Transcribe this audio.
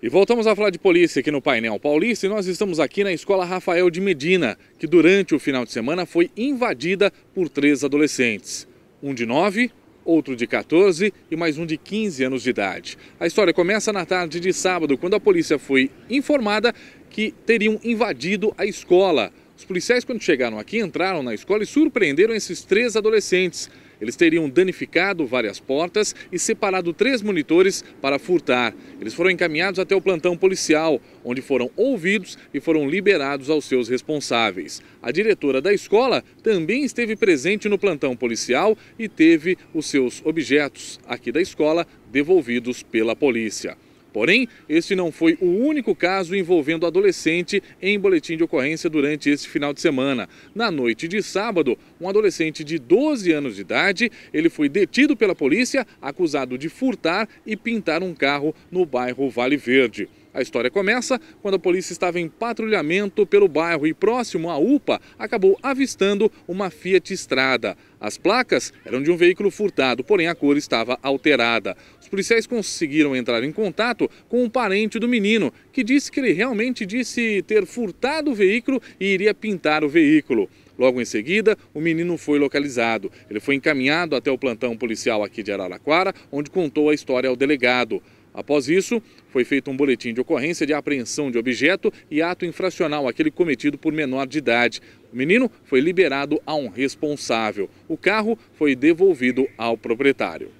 E voltamos a falar de polícia aqui no painel paulista e nós estamos aqui na escola Rafael de Medina, que durante o final de semana foi invadida por três adolescentes. Um de 9, outro de 14 e mais um de 15 anos de idade. A história começa na tarde de sábado, quando a polícia foi informada que teriam invadido a escola. Os policiais, quando chegaram aqui, entraram na escola e surpreenderam esses três adolescentes. Eles teriam danificado várias portas e separado três monitores para furtar. Eles foram encaminhados até o plantão policial, onde foram ouvidos e foram liberados aos seus responsáveis. A diretora da escola também esteve presente no plantão policial e teve os seus objetos aqui da escola devolvidos pela polícia. Porém, este não foi o único caso envolvendo adolescente em boletim de ocorrência durante esse final de semana. Na noite de sábado, um adolescente de 12 anos de idade, ele foi detido pela polícia acusado de furtar e pintar um carro no bairro Vale Verde. A história começa quando a polícia estava em patrulhamento pelo bairro e próximo à UPA acabou avistando uma Fiat Estrada. As placas eram de um veículo furtado, porém a cor estava alterada. Os policiais conseguiram entrar em contato com um parente do menino, que disse que ele realmente disse ter furtado o veículo e iria pintar o veículo. Logo em seguida, o menino foi localizado. Ele foi encaminhado até o plantão policial aqui de Araraquara, onde contou a história ao delegado. Após isso, foi feito um boletim de ocorrência de apreensão de objeto e ato infracional, aquele cometido por menor de idade. O menino foi liberado a um responsável. O carro foi devolvido ao proprietário.